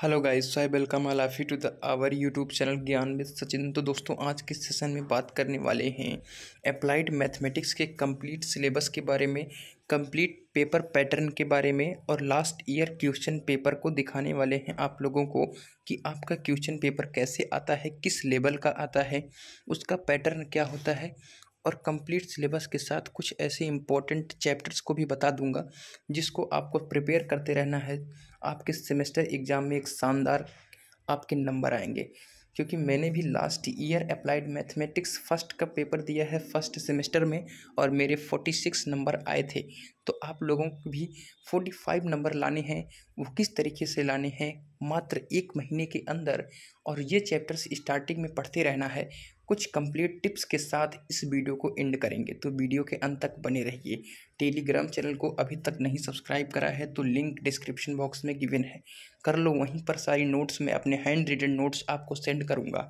hello guys so I welcome all to the our YouTube channel Gyan with Sachin तो दोस्तों आज के सेशन में बात करने वाले हैं अप्लाइड मैथमेटिक्स के कंप्लीट सिलेबस के बारे में कंप्लीट पेपर पैटर्न के बारे में और लास्ट ईयर क्वेश्चन पेपर को दिखाने वाले हैं आप लोगों को कि आपका क्वेश्चन पेपर कैसे आता है किस लेवल का आता है उसका पैटर्न क्या होता है और कंप्लीट सिलेबस के साथ कुछ ऐसे इंपॉर्टेंट चैप्टर्स को भी बता दूंगा जिसको आपको प्रिपेयर करते रहना है आपके सेमेस्टर एग्ज़ाम में एक शानदार आपके नंबर आएंगे क्योंकि मैंने भी last year applied mathematics first का पेपर दिया है फर्स्ट सेमेस्टर में और मेरे फोर्टी सिक्स नंबर आए थे तो आप लोगों को भी फोर्टी फाइव नंबर लाने हैं वो किस तरीके से लाने हैं मात्र एक महीने के अंदर और ये चैप्टर्स स्टार्टिंग में पढ़ते रहना है कुछ कंप्लीट टिप्स के साथ इस वीडियो को एंड करेंगे तो वीडियो के अंत तक बने रहिए टेलीग्राम चैनल को अभी तक नहीं सब्सक्राइब करा है तो लिंक डिस्क्रिप्शन बॉक्स में गिवन है कर लो वहीं पर सारी नोट्स में अपने हैंड रिटन नोट्स आपको सेंड करूँगा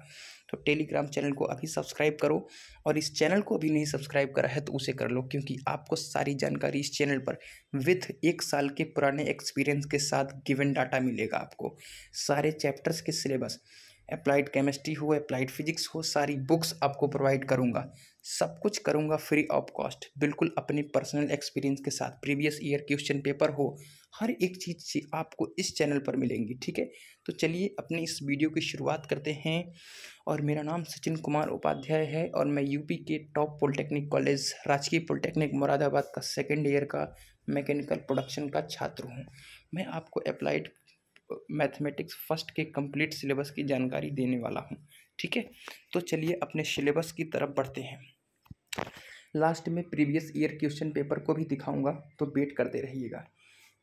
तो टेलीग्राम चैनल को अभी सब्सक्राइब करो और इस चैनल को अभी नहीं सब्सक्राइब करा है तो उसे कर लो क्योंकि आपको सारी जानकारी इस चैनल पर विथ एक साल के पुराने एक्सपीरियंस के साथ गिवन डाटा मिलेगा आपको सारे चैप्टर्स के सिलेबस अप्लाइड केमिस्ट्री हो अप्लाइड फिजिक्स हो सारी बुक्स आपको प्रोवाइड करूँगा सब कुछ करूँगा फ्री ऑफ कॉस्ट बिल्कुल अपने पर्सनल एक्सपीरियंस के साथ प्रीवियस ईयर क्वेश्चन पेपर हो हर एक चीज़ से आपको इस चैनल पर मिलेंगी ठीक है तो चलिए अपनी इस वीडियो की शुरुआत करते हैं और मेरा नाम सचिन कुमार उपाध्याय है और मैं यूपी के टॉप पॉलिटेक्निक कॉलेज राजकीय पॉलिटेक्निक मुरादाबाद का सेकेंड ईयर का मैकेनिकल प्रोडक्शन का छात्र हूँ मैं आपको अप्लाइड मैथमेटिक्स फर्स्ट के कंप्लीट सिलेबस की जानकारी देने वाला हूँ ठीक है तो चलिए अपने सिलेबस की तरफ बढ़ते हैं लास्ट में प्रीवियस ईयर क्वेश्चन पेपर को भी दिखाऊंगा तो वेट करते रहिएगा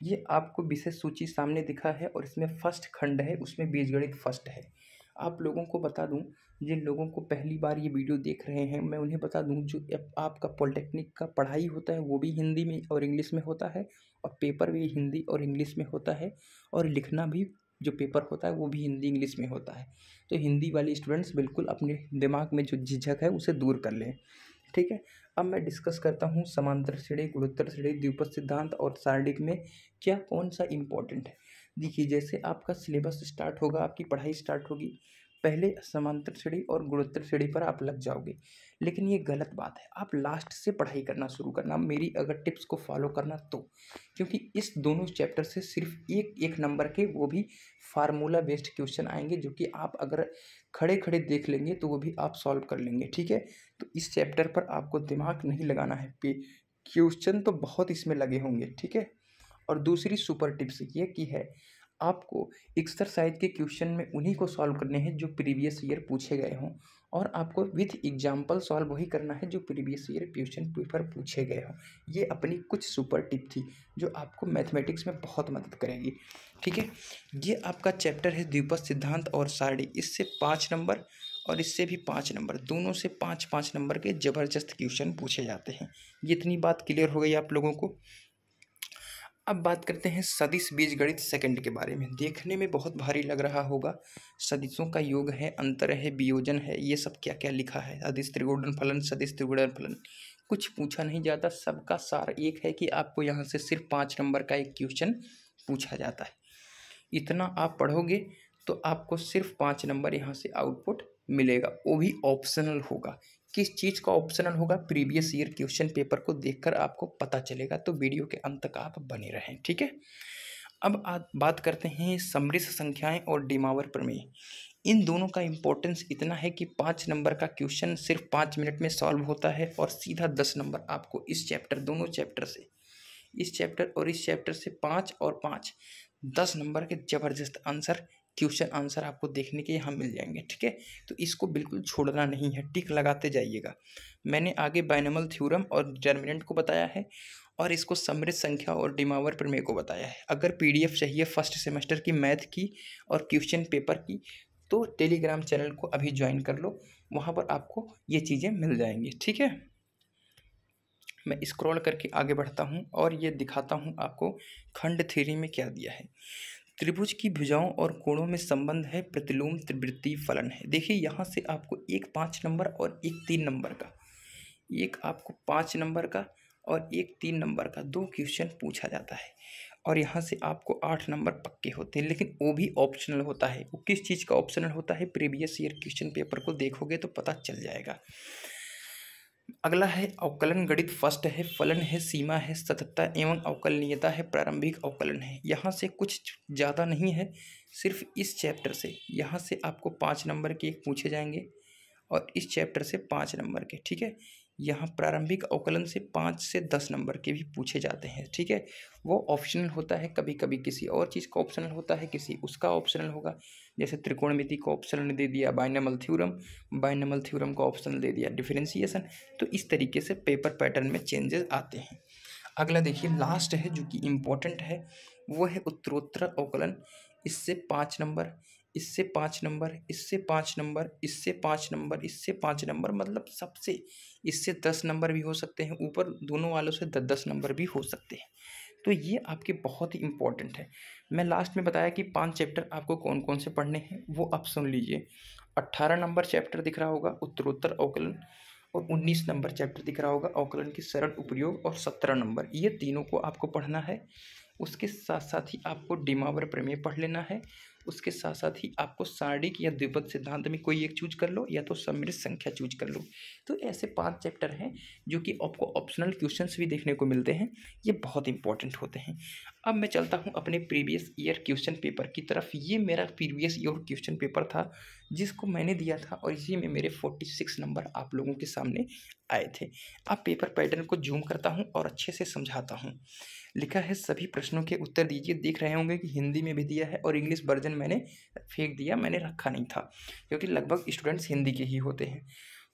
ये आपको विशेष सूची सामने दिखा है और इसमें फर्स्ट खंड है उसमें बीजगणित फर्स्ट है आप लोगों को बता दूं जिन लोगों को पहली बार ये वीडियो देख रहे हैं मैं उन्हें बता दूं जो आपका पॉलिटेक्निक का पढ़ाई होता है वो भी हिंदी में और इंग्लिश में होता है और पेपर भी हिंदी और इंग्लिश में होता है और लिखना भी जो पेपर होता है वो भी हिंदी इंग्लिश में होता है तो हिंदी वाले स्टूडेंट्स बिल्कुल अपने दिमाग में जो झिझक है उसे दूर कर लें ठीक है अब मैं डिस्कस करता हूँ समांतर श्रेणी गुणोत्तर श्रेणी द्विपद सिद्धांत और सारणिक में क्या कौन सा इम्पोर्टेंट है देखिए जैसे आपका सिलेबस स्टार्ट होगा आपकी पढ़ाई स्टार्ट होगी पहले समांतर श्रेणी और गुणोत्तर श्रेणी पर आप लग जाओगे लेकिन ये गलत बात है आप लास्ट से पढ़ाई करना शुरू करना मेरी अगर टिप्स को फॉलो करना तो क्योंकि इस दोनों चैप्टर से सिर्फ एक एक नंबर के वो भी फार्मूला बेस्ड क्वेश्चन आएंगे जो कि आप अगर खड़े खड़े देख लेंगे तो वो भी आप सॉल्व कर लेंगे ठीक है तो इस चैप्टर पर आपको दिमाग नहीं लगाना है क्वेश्चन तो बहुत इसमें लगे होंगे ठीक है और दूसरी सुपर टिप्स ये की है आपको एक्सरसाइज के क्वेश्चन में उन्हीं को सॉल्व करने हैं जो प्रीवियस ईयर पूछे गए हों और आपको विथ एग्जाम्पल सॉल्व वही करना है जो प्रीवियस ईयर क्वेश्चन पेपर पूछे गए हों ये अपनी कुछ सुपर टिप थी जो आपको मैथमेटिक्स में बहुत मदद करेगी ठीक है ये आपका चैप्टर है द्वीप सिद्धांत और सारणी इससे पाँच नंबर और इससे भी पाँच नंबर दोनों से पाँच पाँच नंबर के ज़बरदस्त क्वेश्चन पूछे जाते हैं ये इतनी बात क्लियर हो गई आप लोगों को अब बात करते हैं सदिश बीजगणित सेकंड के बारे में देखने में बहुत भारी लग रहा होगा सदिशों का योग है अंतर है वियोजन है ये सब क्या क्या लिखा है सदिश त्रिगुणन फलन सदिश त्रिगुणन फलन कुछ पूछा नहीं जाता सबका सार एक है कि आपको यहाँ से सिर्फ पाँच नंबर का एक क्वेश्चन पूछा जाता है इतना आप पढ़ोगे तो आपको सिर्फ पाँच नंबर यहाँ से आउटपुट मिलेगा वो भी ऑप्शनल होगा किस चीज़ का ऑप्शनल होगा प्रीवियस ईयर क्वेश्चन पेपर को देखकर आपको पता चलेगा तो वीडियो के अंत तक आप बने रहें ठीक है अब आप बात करते हैं समृद्ध संख्याएं और डिमावर प्रमेय इन दोनों का इम्पोर्टेंस इतना है कि पाँच नंबर का क्वेश्चन सिर्फ पाँच मिनट में सॉल्व होता है और सीधा दस नंबर आपको इस चैप्टर दोनों चैप्टर से इस चैप्टर और इस चैप्टर से पाँच और पाँच दस नंबर के ज़बरदस्त आंसर क्वेश्चन आंसर आपको देखने के यहाँ मिल जाएंगे ठीक है तो इसको बिल्कुल छोड़ना नहीं है टिक लगाते जाइएगा मैंने आगे बाइनमल थ्योरम और जर्मिनेंट को बताया है और इसको समृद्ध संख्या और डिमावर प्रमेय को बताया है अगर पीडीएफ चाहिए फर्स्ट सेमेस्टर की मैथ की और क्वेश्चन पेपर की तो टेलीग्राम चैनल को अभी ज्वाइन कर लो वहाँ पर आपको ये चीज़ें मिल जाएंगी ठीक है मैं स्क्रॉल करके आगे बढ़ता हूँ और ये दिखाता हूँ आपको खंड थ्री में क्या दिया है त्रिभुज की भुजाओं और कोणों में संबंध है प्रतिलोम त्रिवृत्ति फलन है देखिए यहाँ से आपको एक पाँच नंबर और एक तीन नंबर का एक आपको पाँच नंबर का और एक तीन नंबर का दो क्वेश्चन पूछा जाता है और यहाँ से आपको आठ नंबर पक्के होते हैं लेकिन वो भी ऑप्शनल होता है वो किस चीज़ का ऑप्शनल होता है प्रीवियस ईयर क्वेश्चन पेपर को देखोगे तो पता चल जाएगा अगला है अवकलन गणित फर्स्ट है फलन है सीमा है सतत्ता एवं अवकलनीयता है प्रारंभिक अवकलन है यहाँ से कुछ ज़्यादा नहीं है सिर्फ इस चैप्टर से यहाँ से आपको पाँच नंबर के एक पूछे जाएंगे और इस चैप्टर से पाँच नंबर के ठीक है यहाँ प्रारंभिक अवकलन से पाँच से दस नंबर के भी पूछे जाते हैं ठीक है वो ऑप्शनल होता है कभी कभी किसी और चीज़ का ऑप्शनल होता है किसी उसका ऑप्शनल होगा जैसे त्रिकोणमिति को ऑप्शनल दे दिया बाइनमल थ्योरम बाइनमल थ्योरम को ऑप्शनल दे दिया डिफरेंशिएशन तो इस तरीके से पेपर पैटर्न में चेंजेस आते हैं अगला देखिए लास्ट है जो कि इम्पोर्टेंट है वो है उत्तरोत्तर अवकलन इससे पाँच नंबर इससे पाँच नंबर इससे पाँच नंबर इससे पाँच नंबर इससे पाँच नंबर मतलब सबसे इससे दस नंबर भी हो सकते हैं ऊपर दोनों वालों से दस दस नंबर भी हो सकते हैं तो ये आपके बहुत ही इम्पॉर्टेंट है मैं लास्ट में बताया कि पांच चैप्टर आपको कौन कौन से पढ़ने हैं वो आप सुन लीजिए अट्ठारह नंबर चैप्टर दिख रहा होगा उत्तरोत्तर अवकलन और उन्नीस नंबर चैप्टर दिख रहा होगा अवकलन की सरल उपयोग और सत्रह नंबर ये तीनों को आपको पढ़ना है उसके साथ साथ ही आपको डिमावर प्रमेय पढ़ लेना है उसके साथ साथ ही आपको सारणिक या द्विपद सिद्धांत में कोई एक चूज कर लो या तो सम्मिलित संख्या चूज कर लो तो ऐसे पांच चैप्टर हैं जो कि आपको ऑप्शनल क्वेश्चंस भी देखने को मिलते हैं ये बहुत इंपॉर्टेंट होते हैं अब मैं चलता हूँ अपने प्रीवियस ईयर क्वेश्चन पेपर की तरफ ये मेरा प्रीवियस ईयर क्वेश्चन पेपर था जिसको मैंने दिया था और इसी में मेरे फोर्टी सिक्स नंबर आप लोगों के सामने आए थे अब पेपर पैटर्न को जूम करता हूँ और अच्छे से समझाता हूँ लिखा है सभी प्रश्नों के उत्तर दीजिए देख रहे होंगे कि हिंदी में भी दिया है और इंग्लिश वर्जन मैंने फेंक दिया मैंने रखा नहीं था क्योंकि लगभग स्टूडेंट्स हिंदी के ही होते हैं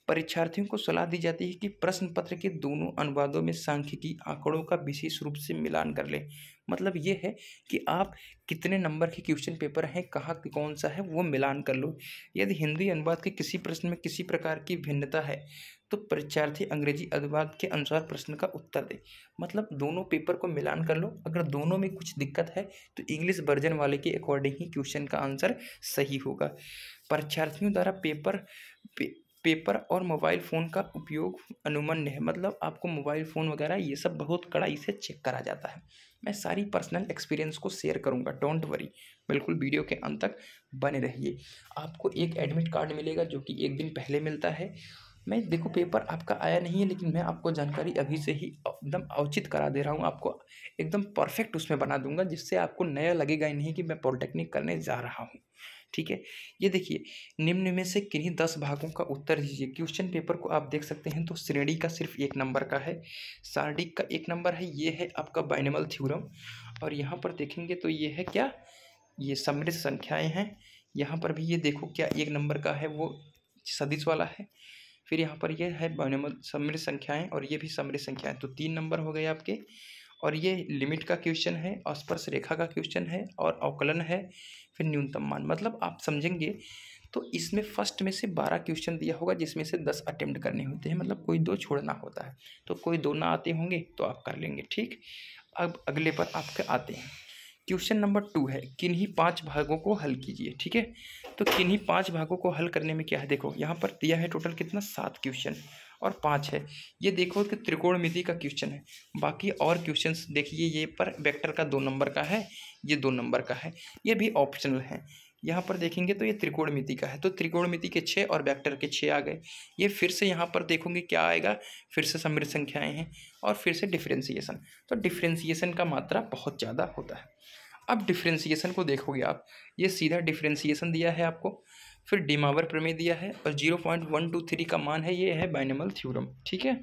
परीक्षार्थियों को सलाह दी जाती है कि प्रश्न पत्र के दोनों अनुवादों में सांख्यिकी आंकड़ों का विशेष रूप से मिलान कर लें मतलब ये है कि आप कितने नंबर के क्वेश्चन पेपर हैं कहाँ कौन सा है वो मिलान कर लो यदि हिंदी अनुवाद के किसी प्रश्न में किसी प्रकार की भिन्नता है तो परीक्षार्थी अंग्रेजी अनुवाद के अनुसार प्रश्न का उत्तर दे मतलब दोनों पेपर को मिलान कर लो अगर दोनों में कुछ दिक्कत है तो इंग्लिश वर्जन वाले के अकॉर्डिंग ही क्वेश्चन का आंसर सही होगा परीक्षार्थियों द्वारा पेपर पे, पेपर और मोबाइल फ़ोन का उपयोग अनुमन्य है मतलब आपको मोबाइल फ़ोन वगैरह ये सब बहुत कड़ाई से चेक करा जाता है मैं सारी पर्सनल एक्सपीरियंस को शेयर करूँगा डोंट वरी बिल्कुल वीडियो के अंत तक बने रहिए आपको एक एडमिट कार्ड मिलेगा जो कि एक दिन पहले मिलता है मैं देखो पेपर आपका आया नहीं है लेकिन मैं आपको जानकारी अभी से ही एकदम औचित करा दे रहा हूँ आपको एकदम परफेक्ट उसमें बना दूंगा जिससे आपको नया लगेगा ही नहीं कि मैं पॉलिटेक्निक करने जा रहा हूँ ठीक है ये देखिए निम्न में से किन्हीं दस भागों का उत्तर दीजिए क्वेश्चन पेपर को आप देख सकते हैं तो श्रेणी का सिर्फ एक नंबर का है सार्डिक का एक नंबर है ये है आपका बाइनमल थ्यूरम और यहाँ पर देखेंगे तो ये है क्या ये समृद्ध संख्याएँ हैं यहाँ पर भी ये देखो क्या एक नंबर का है वो सदिश वाला है फिर यहाँ पर यह है समृद्ध संख्याएँ और ये भी समृद्ध संख्याएँ तो तीन नंबर हो गए आपके और ये लिमिट का क्वेश्चन है स्पर्श रेखा का क्वेश्चन है और अवकलन है फिर न्यूनतम मान मतलब आप समझेंगे तो इसमें फर्स्ट में से बारह क्वेश्चन दिया होगा जिसमें से दस अटेम्प्ट करने होते हैं मतलब कोई दो छोड़ना होता है तो कोई दो ना आते होंगे तो आप कर लेंगे ठीक अब अगले पर आपके आते हैं क्वेश्चन नंबर टू है किन्हीं पांच भागों को हल कीजिए ठीक है तो किन्हीं पांच भागों को हल करने में क्या है देखो यहाँ पर दिया है टोटल कितना सात क्वेश्चन और पाँच है ये देखो कि त्रिकोणमिति का क्वेश्चन है बाकी और क्वेश्चन देखिए ये पर वेक्टर का दो नंबर का है ये दो नंबर का है ये भी ऑप्शनल है यहाँ पर देखेंगे तो ये त्रिकोणमिति का है तो त्रिकोणमिति के छः और वेक्टर के छः आ गए ये फिर से यहाँ पर देखोगे क्या आएगा फिर से समृद्ध संख्याएं हैं और फिर से डिफ्रेंसीसन तो डिफ्रेंसीसन का मात्रा बहुत ज़्यादा होता है अब डिफ्रेंसीसन को देखोगे आप ये सीधा डिफ्रेंसीसन दिया है आपको फिर डिमावर प्रमेय दिया है और zero point one two three का मान है ये है बाइनमल थ्योरम ठीक है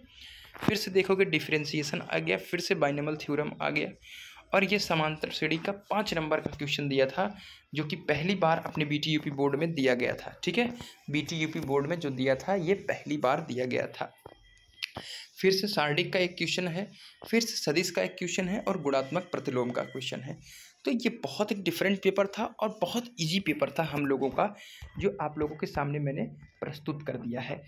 फिर से देखोगे डिफ्रेंसिएशन आ गया फिर से बाइनमल थ्योरम आ गया और ये समांतर श्रेणी का पाँच नंबर का क्वेश्चन दिया था जो कि पहली बार अपने बी टी बोर्ड में दिया गया था ठीक है बी टी बोर्ड में जो दिया था ये पहली बार दिया गया था फिर से सार्डिक का एक क्वेश्चन है फिर से सदिश का एक क्वेश्चन है और गुणात्मक प्रतिलोम का क्वेश्चन है तो ये बहुत एक डिफरेंट पेपर था और बहुत इजी पेपर था हम लोगों का जो आप लोगों के सामने मैंने प्रस्तुत कर दिया है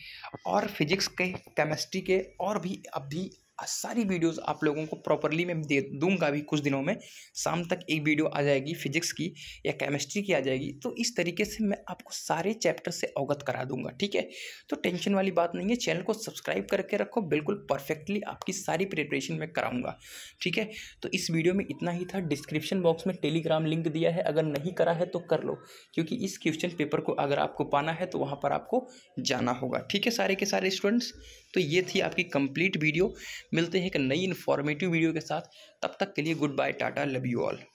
और फिजिक्स के केमिस्ट्री के और भी अभी सारी वीडियोस आप लोगों को प्रॉपरली मैं दे दूंगा भी कुछ दिनों में शाम तक एक वीडियो आ जाएगी फिजिक्स की या केमिस्ट्री की आ जाएगी तो इस तरीके से मैं आपको सारे चैप्टर से अवगत करा दूंगा ठीक है तो टेंशन वाली बात नहीं है चैनल को सब्सक्राइब करके रखो बिल्कुल परफेक्टली आपकी सारी प्रिपरेशन मैं कराऊँगा ठीक है तो इस वीडियो में इतना ही था डिस्क्रिप्शन बॉक्स में टेलीग्राम लिंक दिया है अगर नहीं करा है तो कर लो क्योंकि इस क्वेश्चन पेपर को अगर आपको पाना है तो वहाँ पर आपको आपको जाना होगा ठीक है सारे के सारे स्टूडेंट्स तो ये थी आपकी कंप्लीट वीडियो मिलते हैं एक नई इन्फॉर्मेटिव वीडियो के साथ तब तक के लिए good bye tata love you all